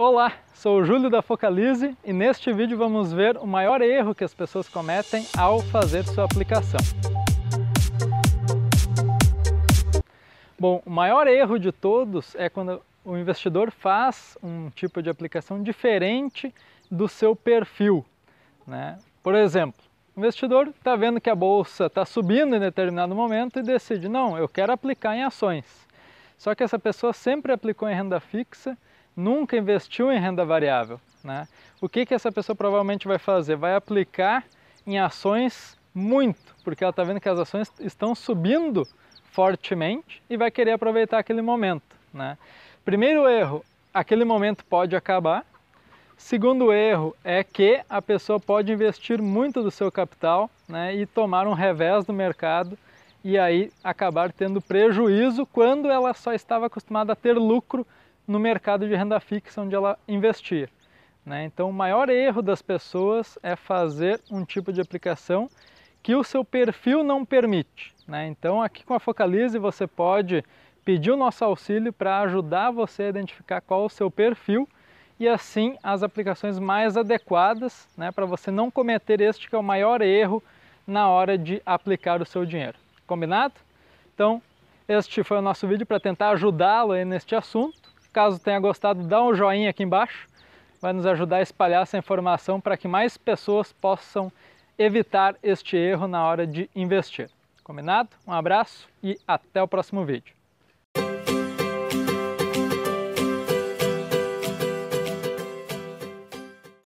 Olá, sou o Júlio da Focalize e neste vídeo vamos ver o maior erro que as pessoas cometem ao fazer sua aplicação. Bom, o maior erro de todos é quando o investidor faz um tipo de aplicação diferente do seu perfil. Né? Por exemplo, o investidor está vendo que a bolsa está subindo em determinado momento e decide, não, eu quero aplicar em ações. Só que essa pessoa sempre aplicou em renda fixa nunca investiu em renda variável, né? o que, que essa pessoa provavelmente vai fazer? Vai aplicar em ações muito, porque ela está vendo que as ações estão subindo fortemente e vai querer aproveitar aquele momento. Né? Primeiro erro, aquele momento pode acabar. Segundo erro é que a pessoa pode investir muito do seu capital né, e tomar um revés do mercado e aí acabar tendo prejuízo quando ela só estava acostumada a ter lucro no mercado de renda fixa onde ela investir. Né? Então, o maior erro das pessoas é fazer um tipo de aplicação que o seu perfil não permite. Né? Então, aqui com a Focalize, você pode pedir o nosso auxílio para ajudar você a identificar qual o seu perfil e assim as aplicações mais adequadas né? para você não cometer este que é o maior erro na hora de aplicar o seu dinheiro. Combinado? Então, este foi o nosso vídeo para tentar ajudá-lo neste assunto caso tenha gostado, dá um joinha aqui embaixo. Vai nos ajudar a espalhar essa informação para que mais pessoas possam evitar este erro na hora de investir. Combinado? Um abraço e até o próximo vídeo.